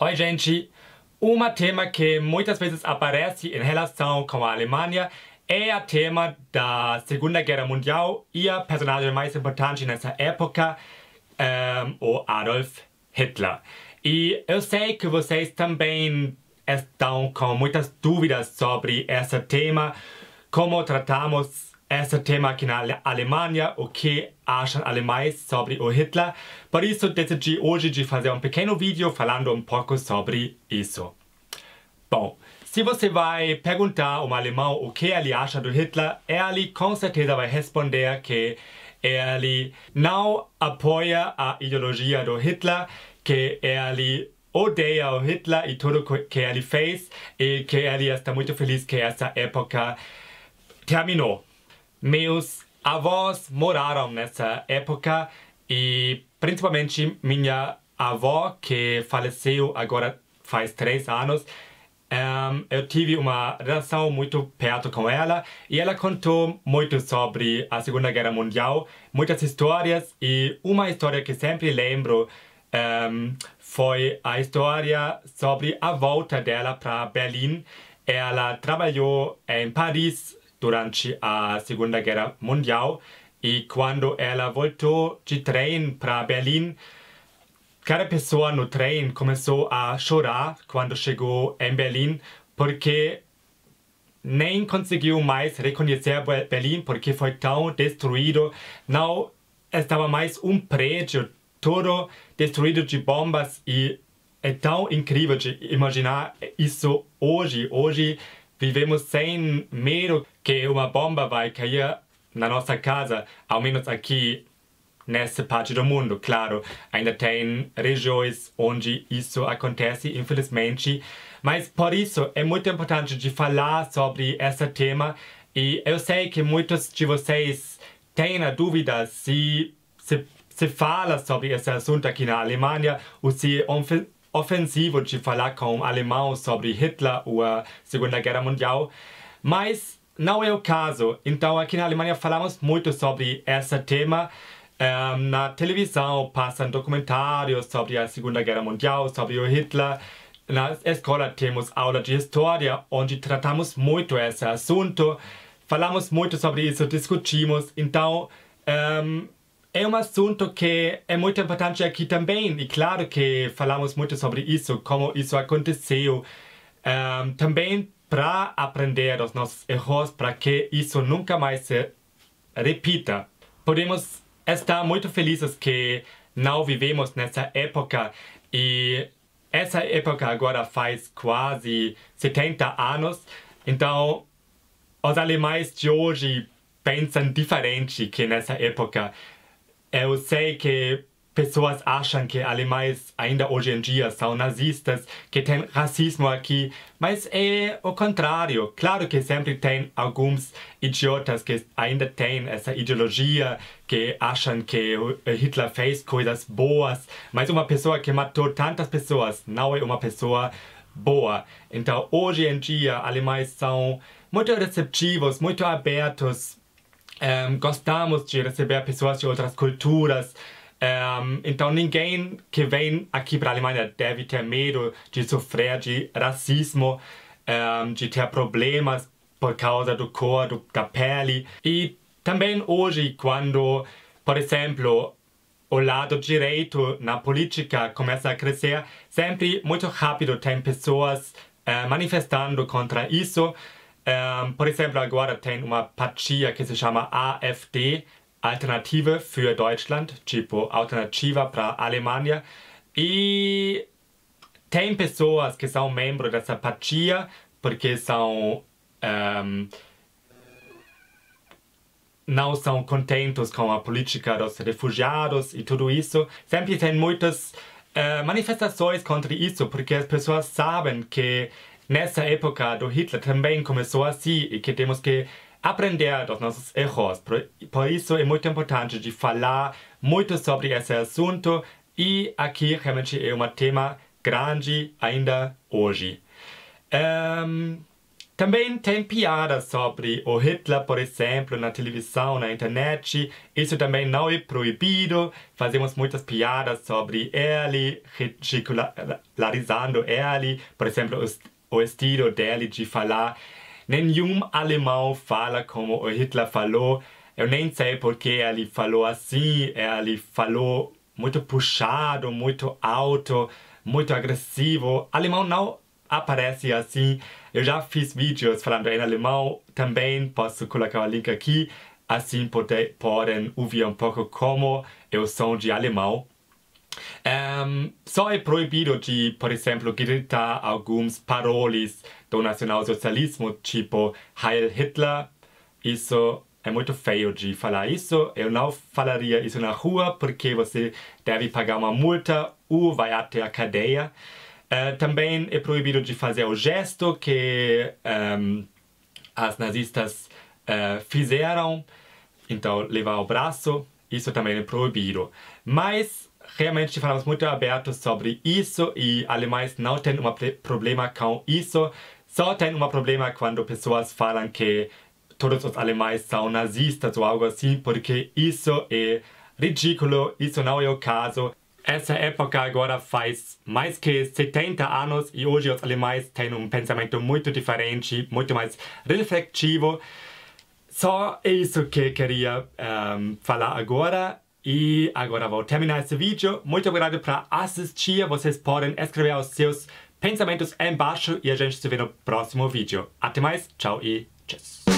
Oi, gente! Um tema que muitas vezes aparece em relação com a Alemanha é o tema da Segunda Guerra Mundial e a personagem mais importante nessa época, um, ehm, o Adolf Hitler. E eu sei que vocês também estão com muitas dúvidas sobre esse tema, como tratamos esse tema aqui na Alemanha o que acham alemães sobre o Hitler. Por isso decidi hoje de fazer um pequeno vídeo falando um pouco sobre isso. Bom, se você vai perguntar a um alemão o que ele acha do Hitler, ele é com certeza vai responder que ele é não apoia a ideologia do Hitler, que ele é odeia o Hitler e tudo que ele fez e que ele está muito feliz que essa época terminou. Meus avós moraram nessa época e principalmente minha avó, que faleceu agora faz três anos, um, ehm, eu tive uma relação muito perto com ela e ela contou muito sobre a Segunda Guerra Mundial, muitas histórias e uma história que sempre lembro um, ehm, foi a história sobre a volta dela para Berlim. Ela trabalhou em Paris durante a Segunda Guerra Mundial e quando ela voltou de trem para Berlim, cada pessoa no trem começou a chorar quando chegou em Berlim porque nem conseguiu mais reconhecer Berlim porque foi tão destruído. Não estava mais um prédio todo destruído de bombas e é tão incrível de imaginar isso hoje. Hoje vivemos sem medo que uma bomba vai cair na nossa casa, ao menos aqui nessa parte do mundo. Claro, ainda tem regiões onde isso acontece, infelizmente. Mas por isso é muito importante de falar sobre esse tema. E eu sei que muitos de vocês têm a dúvida se se, se fala sobre esse assunto aqui na Alemanha ou se é ofensivo de falar com um alemão sobre Hitler ou a Segunda Guerra Mundial. Mas não é o caso. Então, aqui na Alemanha falamos muito sobre esse tema. Um, ehm, na televisão passam documentários sobre a Segunda Guerra Mundial, sobre o Hitler. Na escola temos aula de história, onde tratamos muito esse assunto. Falamos muito sobre isso, discutimos. Então, um, ehm, é um assunto que é muito importante aqui também. E claro que falamos muito sobre isso, como isso aconteceu. Um, ehm, também para aprender os nossos erros para que isso nunca mais se repita. Podemos estar muito felizes que não vivemos nessa época e essa época agora faz quase 70 anos, então os alemães de hoje pensam diferente que nessa época. Eu sei que pessoas acham que alemães ainda hoje em dia são nazistas, que tem racismo aqui, mas é o contrário. Claro que sempre tem alguns idiotas que ainda têm essa ideologia, que acham que eh, Hitler fez coisas boas, mas uma pessoa que matou tantas pessoas não é uma pessoa boa. Então, hoje em dia, alemães são muito receptivos, muito abertos, um, ehm, gostamos de receber pessoas de outras culturas. Um, ehm, então ninguém que vem aqui para a Alemanha deve ter medo de sofrer de racismo, um, ehm, de ter problemas por causa do cor do, da pele. E também hoje, quando, por exemplo, o lado direito na política começa a crescer, sempre muito rápido tem pessoas uh, manifestando contra isso. Um, ehm, por exemplo, agora tem uma partia que se chama AFD, Alternative für Deutschland, tipo Alternativa para a Alemanha. E tem pessoas que são membros dessa partia porque são. Um, ehm, não são contentes com a política dos refugiados e tudo isso. Sempre tem muitas uh, manifestações contra isso, porque as pessoas sabem que nessa época do Hitler também começou assim e que temos que aprender dos nossos erros. Por, por isso é muito importante de falar muito sobre esse assunto e aqui realmente é um tema grande ainda hoje. Um, também tem piadas sobre o Hitler, por exemplo, na televisão, na internet. Isso também não é proibido. Fazemos muitas piadas sobre ele, ridicularizando ele. Por exemplo, o estilo dele de falar Nenhum alemão fala como o Hitler falou. Eu nem sei porque ele falou assim. Ele falou muito puxado, muito alto, muito agressivo. Alemão não aparece assim. Eu já fiz vídeos falando em alemão. Também posso colocar o link aqui. Assim podem ouvir um pouco como eu sou de alemão. Um, só é proibido de, por exemplo, gritar algumas paroles do nacionalsocialismo, tipo Heil Hitler. Isso é muito feio de falar isso. Eu não falaria isso na rua porque você deve pagar uma multa ou vai até a cadeia. Uh, também é proibido de fazer o gesto que um, as nazistas uh, fizeram, então levar o braço, isso também é proibido. Mas realmente falamos muito aberto sobre isso e alemães não têm um problema com isso. Só tem um problema quando pessoas falam que todos os alemães são nazistas ou algo assim, porque isso é ridículo, isso não é o caso. Essa época agora faz mais que 70 anos e hoje os alemães têm um pensamento muito diferente, muito mais reflexivo. Só é isso que queria um, ehm, falar agora. E agora vou terminar este vídeo. Muito obrigado para assistir. Vocês podem escrever os seus pensamentos embaixo e a gente se vê no próximo vídeo. Até mais, tchau e tchau.